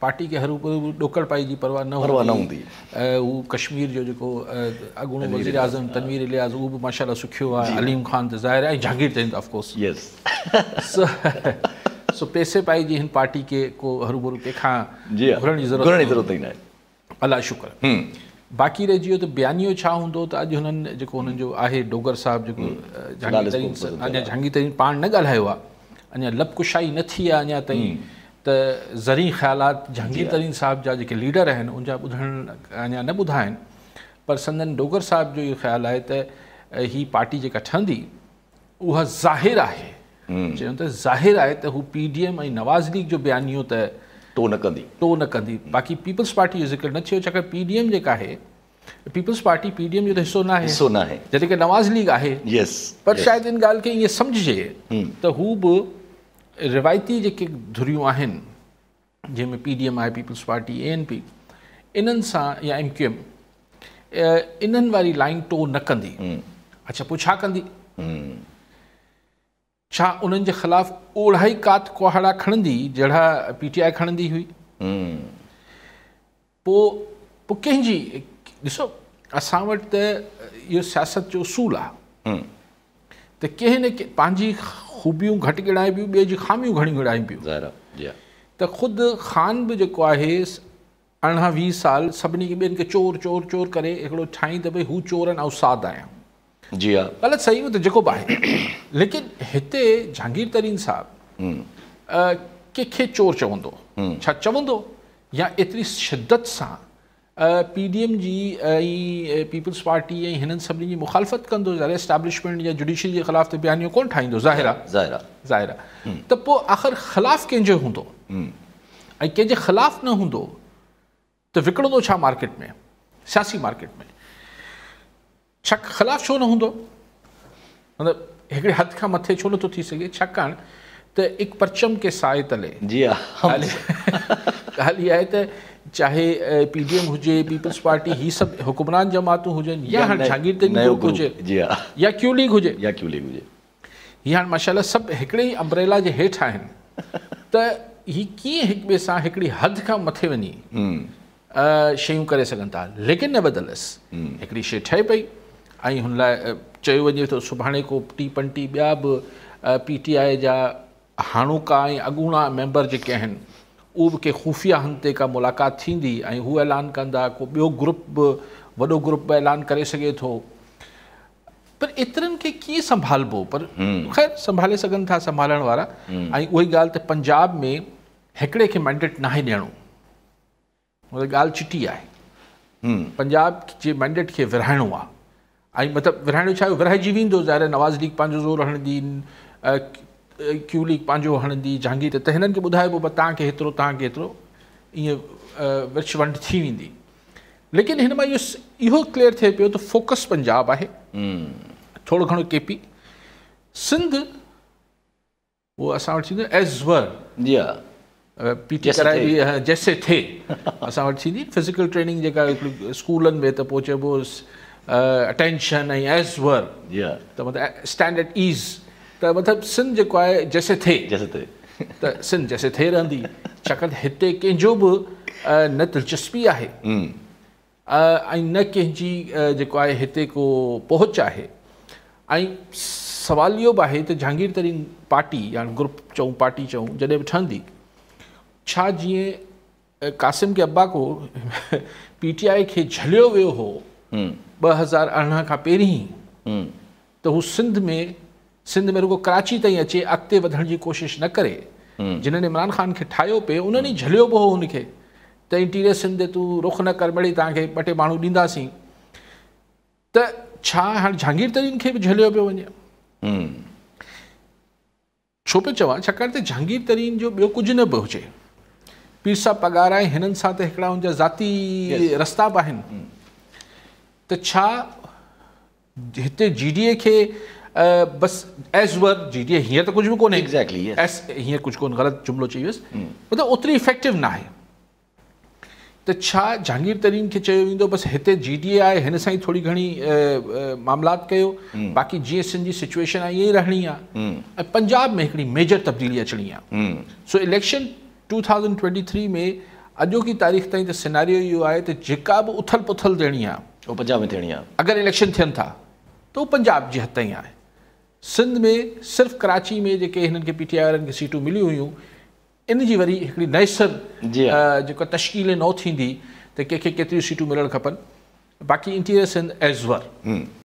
Party खे हरू भरू ॾोकड़ पाई जी परवाह न परवाह न हूंदी ऐं कश्मीर जो जेको अॻुणो वज़ीर आज़म तनवीर हाँ। इलियाज़ उहो बि माशाला सुखियो अलीम ख़ान त ज़ाहिर आहे जहांगीर चवनि ऑफकोर्स यस सो पैसे पाई जी हिन पार्टी खे को हरू भरू कंहिंखां हाँ। घुरण जी ज़रूरत ई न आहे अला शुक्र हम्म। बाक़ी रहिजी वियो त बयानियो छा हूंदो त अॼु हुननि जेको हुननि जो आहे डोगर साहिबु जेको हम्म। जहांगीर तरीन अञा जहांगीर तरीन पाण न ॻाल्हायो आहे अञा लबकुशाई न थी आहे अञा ताईं हम्म। त ज़री ख्याल जहंगीर तरीन साहब जा जेके लीडर आहिनि उनजा ॿुधण अञा न ॿुधा पर संदन डोगर साहब जो ये ख्याल है त ही पार्टी जेका ठहंदी उहा ज़ाहिर है हम्म। चयूं त ज़ाहिर आहे त हू नवाज़ लीग जो बयानियो त टो तो न कंदी टो तो न कंदी बाक़ी पीपल्स पार्टी जो ज़िक्र न थियो छाकाणि पी डी एम पीपल्स पार्टी पीडीएम डी एम जो त हिसो न आहे हिसो न आहे जॾहिं की नवाज़ लीग आहे यस पर शायदि इन ॻाल्हि खे ईअं सम्झिजे हम्म। त हू बि रिवायती जेके धुरियूं आहिनि जंहिंमें पी डी एम आई पीपल्स पार्टी ए एन पी इन्हनि सां या एम क्यू एम इन्हनि वारी लाइन टो तो न कंदी हम्म। अच्छा पोइ छा कंदी हम्म। छा उन्हनि जे ख़िलाफ़ु ओढ़ा कात कुहाड़ा खणंदी जहिड़ा पी टी आई खणंदी हुई हम्म। पोइ पोइ कंहिंजी ॾिसो असां वटि त इहो सियासत जो उसूल आहे तो कें न कंहिं पंहिंजी ख़ूबियूं घटि गिणाए पियूं ॿिए जी ख़ामियूं घणियूं गिणाए ख़ान भी जेको आहे अरिड़हं वीह साल सभी खे ॿियनि चोर चोर चोर करे हिकिड़ो ठाहीं त हू चोरनि ऐं साद जी हा ग़लति सही त जेको बि आहे लेकिन इतने जहांगीर तरीन साहब हम्म। कंहिंखे चोर चवंदो हम्म। छा या एतिरी शिदत सां पी डी एम जी पीपल्स पार्टी ऐं हिननि सभिनी जी मुखालफ़त कंदो ज़ाहिर इस्टेब्लिशमेंट या जुडिशरी जे ख़िलाफ़ त बयानियूं कोन ठाहींदो ज़ाहिर आहे ज़ाहिर आहे हम्म। त पोइ आख़िर ख़िलाफ़ु कंहिंजो हूंदो हम्म। ऐं कंहिंजे ख़िलाफ़ु न हूंदो त विकिणंदो छा मार्केट में सियासी मार्केट में छा ख़िलाफ़ु छो न हूंदो मतिलबु हिकिड़े हद खां मथे छो नथो थी सघे छाकाणि त हिकु परचम के साए तले जी हाली आहे त चाहे पी डी एम हुजे पीपल्स पार्टी ही सब हुकुमरान जमातूं हुजनि या हाणे शागिर्दनि जो हुजे या हाँ। क्यू लीग हुजे या क्यू लीग हुजे ही हाणे माशाला सब हिकिड़े ई अम्ब्रेला जे हेठि आहिनि त ही कीअं हिक ॿिए हद का मथे वही हम्म। शयूं करे लेकिन न बदलस हम्म। हिकिड़ी शइ ठहे पई ऐं हुन लाइ चयो को टी पंटी ॿिया बि पीटीआई टी आई जा मेंबर जो उ बि ख़ुफ़िया हंध ते का मुलाक़ात थींदी ऐलान कंदा को ॿियो ग्रुप बि वॾो ग्रुप बि ऐलान कर सके तो पर एतिरनि खे कीअं संभालबो पर ख़ैर संभाले सघनि था संभालण वारा ऐं उहा ई पंजाब में हिकिड़े के मैंडेट ना दियण मतिलबु ॻाल्हि चिटी आहे पंजाब के मैंडेट के विरिहाइणो आहे ऐं मतिलबु विरिहाइणो छा विरिहाइजी ज़ाहिर नवाज़ लीग पंहिंजो ज़ोर हणंदी क्यूली पंहिंजो हणंदी झांगी ते त हिननि खे ॿुधाइबो तव्हांखे हेतिरो वंड थी वेंदी लेकिन हिन मां इहो इहो क्लियर थिए पियो त फोकस पंजाब है हम्म। थोरो घणो के सिंध वो अस एज़ वर पीटी कराए जैसे थिए असां फिज़िकल ट्रेनिंग स्कूल में त पोइ अटेंशन एज़ वर त मतिलबु स्टैंडर्ड ईज़ तो मतलब सिंध जेको आहे जैसे थे जैसे थे त सिंध जैसे थे रही छाकाणि त हिते न दिलचस्पी है न कंहिंजी जेको आहे को पहुच आहे सवाल इहो बि आहे जहांगीर तरीन पार्टी या ग्रुप चऊं पार्टी चऊं जॾहिं ठहंदी छा कासिम के अब्बा को पीटीआई के झलियो वियो हो ॿ हज़ार अरिड़हं खां पहिरीं त हू सिंध में सिंध में रुगो कराची ताईं अचे अॻिते वधण जी न करे हम्म। जिन्होंने इमरान ख़ान के ठाहियो पियो उन्हनि ई झलियो पियो हो हुनखे त सिंध तू रुख न कर मिड़ेई तक बटे टे डी तो हाँ जहांगीर तरीन के भी झलो पियो वे हम्म। छो पियो चवां छाकाणि जहांगीर तरीन जो ॿियो कुझु न पियो हुजे पीर साहब पगार आहे हिननि सां रस्ता भी तो हम्म। त छा हिते जी डी ए खे बस एज वर जी डी हींअर त कुझु बि कोन्हे एग्ज़ैक्टली एस हींअर कुझु कोन ग़लति जुमिलो चई वियुसि मतिलबु ओतिरी इफेक्टिव ना आहे त तो छा जहांगीर तरीन के चयो वेंदो बसि हिते जी डी ए आहे हिन घणी मामलात कयो बाक़ी जीअं सिंधी सिचुएशन आहे ईअं ई रहणी hmm. पंजाब में हिकिड़ी मेजर तब्दीली अचणी आ सो election two thousand twenty three में अॼोकी तारीख़ ताईं त सिनारियो इहो आहे त जेका बि उथल पुथल देनी आहे उहो पंजाब में थियणी आहे अगरि इलेक्शन थियनि था तो पंजाब जे हथ ही आहे सिंध में सिर्फ़ कराची में जेके हिननि खे पी टी आई वारनि खे सीटूं मिलियूं हुयूं इन जी वरी हिकिड़ी नैसर जेको तश्कील नओ थींदी त कंहिंखे केतिरियूं सीटूं मिलणु खपनि बाक़ी इंटीरियर सिंध एज़वर